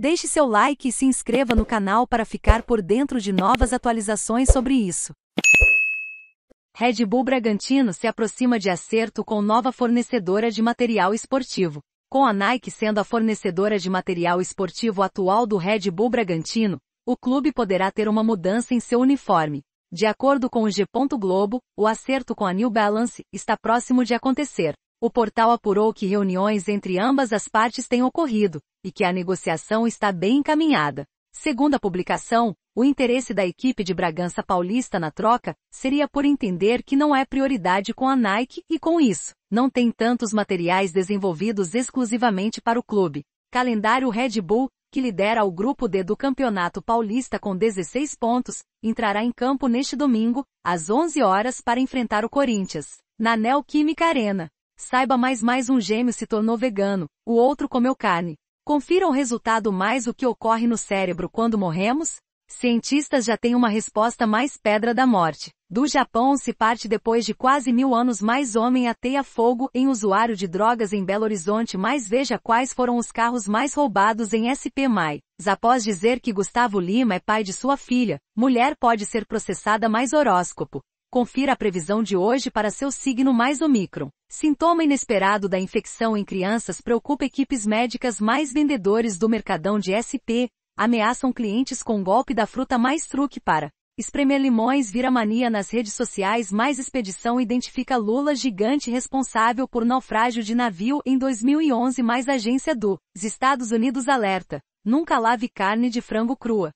Deixe seu like e se inscreva no canal para ficar por dentro de novas atualizações sobre isso. Red Bull Bragantino se aproxima de acerto com nova fornecedora de material esportivo. Com a Nike sendo a fornecedora de material esportivo atual do Red Bull Bragantino, o clube poderá ter uma mudança em seu uniforme. De acordo com o G. Globo, o acerto com a New Balance está próximo de acontecer. O portal apurou que reuniões entre ambas as partes têm ocorrido e que a negociação está bem encaminhada. Segundo a publicação, o interesse da equipe de Bragança Paulista na troca seria por entender que não é prioridade com a Nike e com isso, não tem tantos materiais desenvolvidos exclusivamente para o clube. Calendário Red Bull, que lidera o grupo D do Campeonato Paulista com 16 pontos, entrará em campo neste domingo, às 11 horas para enfrentar o Corinthians, na Química Arena. Saiba mais mais um gêmeo se tornou vegano, o outro comeu carne. Confira o resultado mais o que ocorre no cérebro quando morremos? Cientistas já têm uma resposta mais pedra da morte. Do Japão se parte depois de quase mil anos mais homem ateia fogo em usuário de drogas em Belo Horizonte mais veja quais foram os carros mais roubados em SP Mai. Após dizer que Gustavo Lima é pai de sua filha, mulher pode ser processada mais horóscopo. Confira a previsão de hoje para seu signo mais Omicron. Sintoma inesperado da infecção em crianças preocupa equipes médicas mais vendedores do mercadão de SP, ameaçam clientes com golpe da fruta mais truque para espremer limões vira mania nas redes sociais mais expedição identifica Lula gigante responsável por naufrágio de navio em 2011 mais agência dos Estados Unidos alerta, nunca lave carne de frango crua.